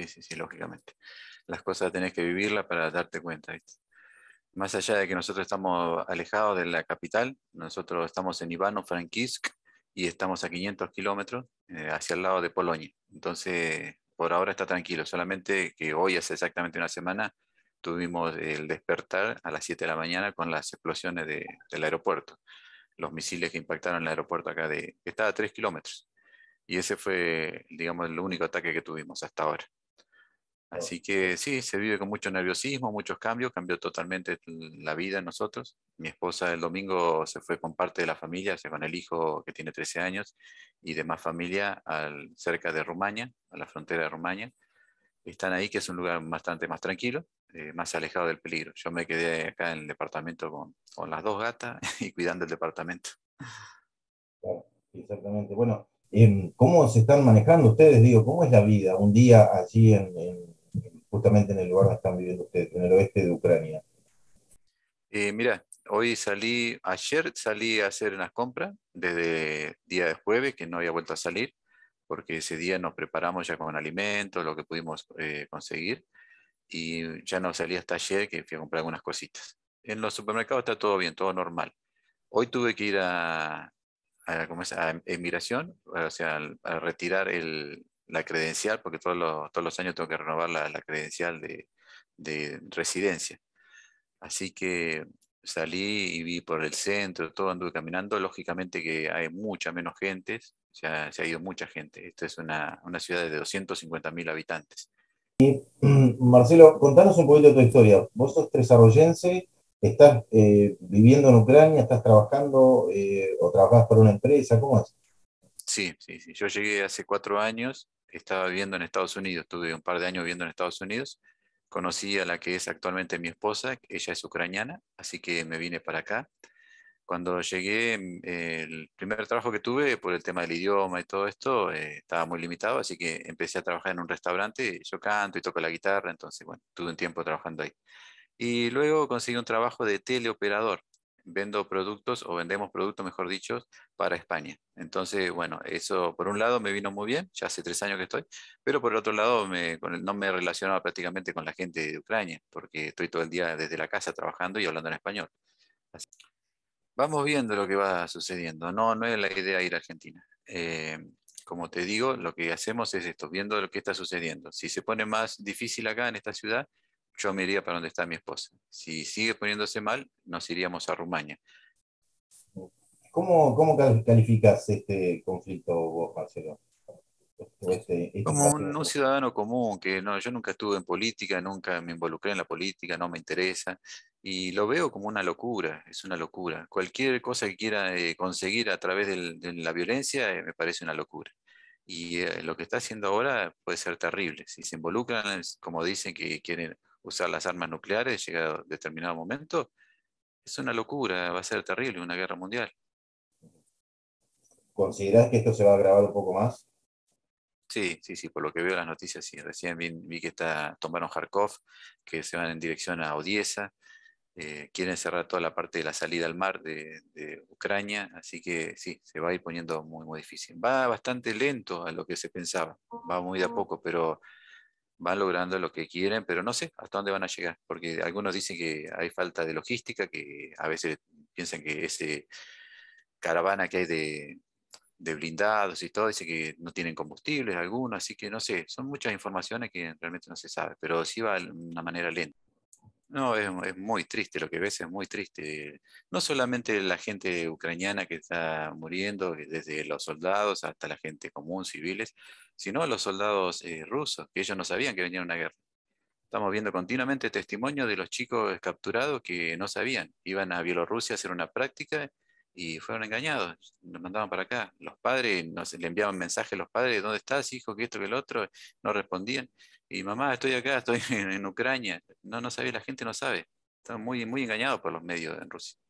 Sí, sí, sí, lógicamente. Las cosas tenés que vivirlas para darte cuenta. Más allá de que nosotros estamos alejados de la capital, nosotros estamos en Ivano Frankivsk y estamos a 500 kilómetros eh, hacia el lado de Polonia. Entonces, por ahora está tranquilo, solamente que hoy, hace exactamente una semana, tuvimos el despertar a las 7 de la mañana con las explosiones del aeropuerto, los misiles que impactaron el aeropuerto acá, de, que estaba a 3 kilómetros. Y ese fue, digamos, el único ataque que tuvimos hasta ahora. Así que sí, se vive con mucho nerviosismo, muchos cambios, cambió totalmente la vida en nosotros. Mi esposa el domingo se fue con parte de la familia, se fue con el hijo que tiene 13 años y demás familia al, cerca de Rumania, a la frontera de Rumania. Están ahí, que es un lugar bastante más tranquilo, eh, más alejado del peligro. Yo me quedé acá en el departamento con, las dos gatas y cuidando el departamento. exactamente. Bueno, em, ¿cómo se están manejando ustedes? Digo, ¿cómo es la vida un día allí en justamente en el lugar donde están viviendo ustedes, en el oeste de Ucrania? Eh, mira, hoy salí, ayer salí a hacer unas compras desde día de jueves, que no había vuelto a salir, porque ese día nos preparamos ya con alimentos, lo que pudimos eh, conseguir, y ya no salí hasta ayer que fui a comprar algunas cositas. En los supermercados está todo bien, todo normal. Hoy tuve que ir a, a, ¿cómo es? a emigración, o sea, a retirar el, la credencial, porque todos los, todos los años tengo que renovar la, la credencial de, de, residencia. Así que salí y vi por el centro, todo anduve caminando. Lógicamente que hay mucha menos gente, se ha, se ha ido mucha gente. Esta es una, una ciudad de 250.000 mil habitantes. Y mm, Marcelo, contanos un poquito de tu historia. Vos sos tresarroyense, estás eh, viviendo en Ucrania, estás trabajando eh, o trabajas para una empresa, ¿cómo es? Sí, sí, sí. Yo llegué hace cuatro años estaba viviendo en Estados Unidos, tuve un par de años viviendo en Estados Unidos, conocí a la que es actualmente mi esposa, ella es ucraniana, así que me vine para acá. Cuando llegué, mm, eh, el primer trabajo que tuve por el tema del idioma y todo esto eh, estaba muy limitado, así que empecé a trabajar en un restaurante, yo canto y toco la guitarra, entonces, bueno, tuve un tiempo trabajando ahí. Y luego conseguí un trabajo de teleoperador vendo productos o vendemos productos, mejor dicho, para España. Entonces, bueno, eso por un lado me vino muy bien, ya hace tres años que estoy, pero por el otro lado con el, no me relacionaba prácticamente con la gente de Ucrania, porque estoy todo el día desde la casa trabajando y hablando en español. Vamos viendo lo que va sucediendo. No, no es la idea ir a Argentina. Eh, como te digo, lo que hacemos es esto, viendo lo que está sucediendo. Si se pone más difícil acá en esta ciudad, yo me iría para donde está mi esposa. Si sigue poniéndose mal, nos iríamos a Rumania. ¿Cómo, cómo calificas este conflicto vos, Marcelo? Este, este como un, ciudadano común, que no, yo nunca estuve en política, nunca me involucré en la política, no me interesa, y lo veo como una locura, es una locura. Cualquier cosa que quiera eh, conseguir a través de la violencia eh, me parece una locura. Y eh, lo que está haciendo ahora puede ser terrible. Si se involucran, como dicen que quieren usar las armas nucleares llegado determinado momento, es una locura, va a ser terrible una guerra mundial. ¿Considerás que esto se va a agravar un poco más? Sí, sí, sí, por lo que veo en las noticias, sí. Recién vi, que está, tomaron Kharkov, que se van en dirección a Odiesa, eh, quieren cerrar toda la parte de la salida al mar de, de, Ucrania, así que sí, se va a ir poniendo muy, muy difícil. Va bastante lento a lo que se pensaba, va muy de a poco, pero van logrando lo que quieren, pero no sé hasta dónde van a llegar, porque algunos dicen que hay falta de logística, que a veces piensan que ese caravana que hay de, blindados y todo, dice que no tienen combustibles algunos, así que no sé, son muchas informaciones que realmente no se sabe, pero sí va de una manera lenta. No, es, muy triste, lo que ves es muy triste. No solamente la gente ucraniana que está muriendo, eh, desde los soldados hasta la gente común, civiles, sino los soldados eh, rusos, que ellos no sabían que venía una guerra. Estamos viendo continuamente testimonios de los chicos capturados que no sabían, iban a Bielorrusia a hacer una práctica y fueron engañados, nos mandaban para acá. Los padres nos, le enviaban mensajes a los padres, ¿dónde estás, hijo? Que esto, que el otro, no respondían. Y mamá, estoy acá, estoy en Ucrania no, no sabe la gente no sabe. Están muy, muy engañados por los medios en Rusia.